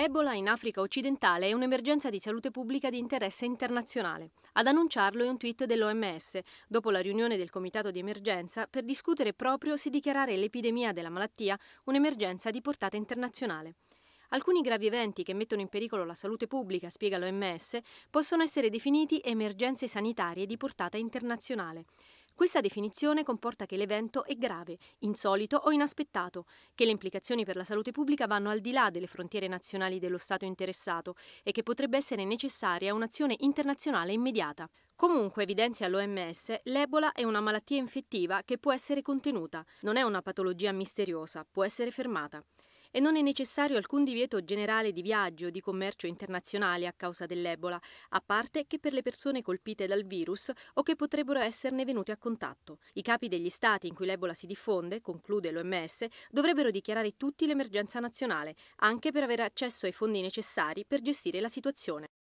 Ebola in Africa occidentale è un'emergenza di salute pubblica di interesse internazionale. Ad annunciarlo è un tweet dell'OMS, dopo la riunione del Comitato di Emergenza, per discutere proprio se dichiarare l'epidemia della malattia un'emergenza di portata internazionale. Alcuni gravi eventi che mettono in pericolo la salute pubblica, spiega l'OMS, possono essere definiti emergenze sanitarie di portata internazionale. Questa definizione comporta che l'evento è grave, insolito o inaspettato, che le implicazioni per la salute pubblica vanno al di là delle frontiere nazionali dello Stato interessato e che potrebbe essere necessaria un'azione internazionale immediata. Comunque, evidenzia l'OMS, l'Ebola è una malattia infettiva che può essere contenuta, non è una patologia misteriosa, può essere fermata e non è necessario alcun divieto generale di viaggio o di commercio internazionale a causa dell'Ebola, a parte che per le persone colpite dal virus o che potrebbero esserne venute a contatto. I capi degli stati in cui l'Ebola si diffonde, conclude l'OMS, dovrebbero dichiarare tutti l'emergenza nazionale, anche per avere accesso ai fondi necessari per gestire la situazione.